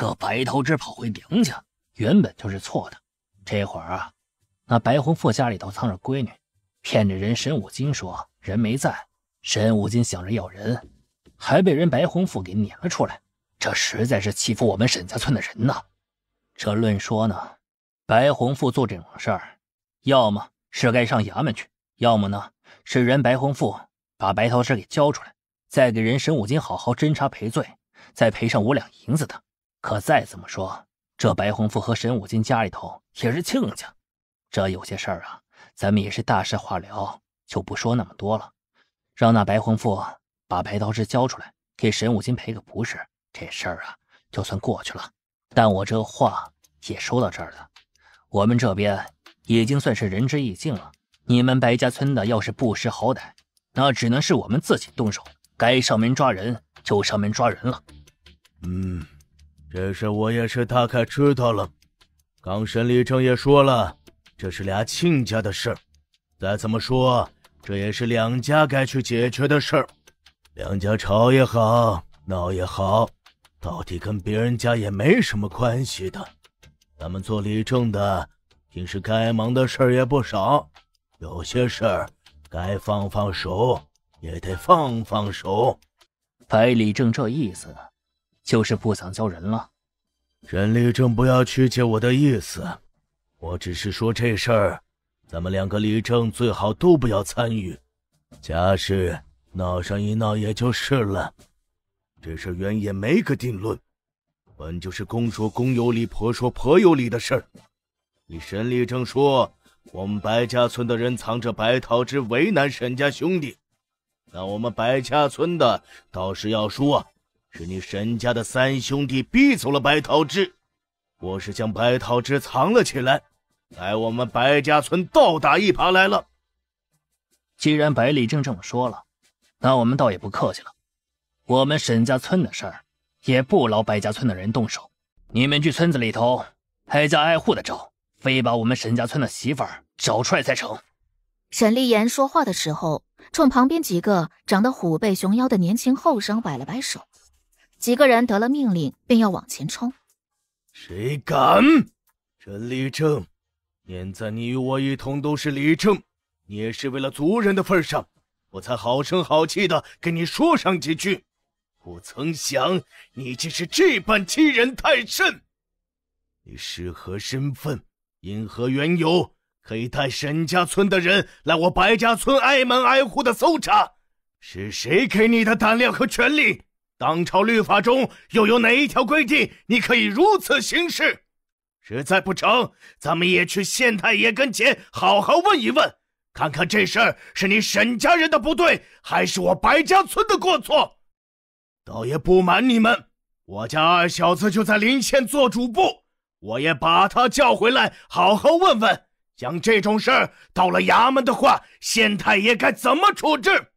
这白头之跑回娘家，原本就是错的。这会儿啊，那白洪富家里头藏着闺女，骗着人沈五金说人没在。沈五金想着要人，还被人白洪富给撵了出来。这实在是欺负我们沈家村的人呐！这论说呢，白洪富做这种事儿，要么是该上衙门去，要么呢是人白洪富把白桃枝给交出来，再给人沈五金好好侦查赔罪，再赔上五两银子的。可再怎么说，这白洪富和沈五金家里头也是亲家，这有些事儿啊，咱们也是大事化了，就不说那么多了。让那白洪富把白刀子交出来，给沈五金赔个不是，这事儿啊就算过去了。但我这话也说到这儿了，我们这边已经算是仁至义尽了。你们白家村的要是不识好歹，那只能是我们自己动手，该上门抓人就上门抓人了。嗯。这事我也是大概知道了，刚审李正也说了，这是俩亲家的事儿。再怎么说，这也是两家该去解决的事儿。两家吵也好，闹也好，到底跟别人家也没什么关系的。咱们做李正的，平时该忙的事儿也不少，有些事儿该放放手也得放放手。百李正这意思。就是不想交人了。沈立正，不要曲解我的意思，我只是说这事儿，咱们两个立正最好都不要参与。家事闹上一闹也就是了，这事原也没个定论，本就是公说公有理，婆说婆有理的事儿。你沈立正说我们白家村的人藏着白桃枝为难沈家兄弟，那我们白家村的倒是要说。是你沈家的三兄弟逼走了白桃枝，我是将白桃枝藏了起来，来我们白家村倒打一耙来了。既然百里正这么说了，那我们倒也不客气了。我们沈家村的事儿也不劳白家村的人动手，你们去村子里头挨家挨户的找，非把我们沈家村的媳妇儿找出来才成。沈立言说话的时候，冲旁边几个长得虎背熊腰的年轻后生摆了摆手。几个人得了命令，便要往前冲。谁敢？这李正，念在你与我一同都是李正，你也是为了族人的份上，我才好声好气的跟你说上几句。不曾想你竟是这般欺人太甚！你是何身份？因何缘由可以带沈家村的人来我白家村挨门挨户的搜查？是谁给你的胆量和权力？当朝律法中又有哪一条规定你可以如此行事？实在不成，咱们也去县太爷跟前好好问一问，看看这事儿是你沈家人的不对，还是我白家村的过错。倒也不瞒你们，我家二小子就在临县做主簿，我也把他叫回来，好好问问，将这种事儿到了衙门的话，县太爷该怎么处置？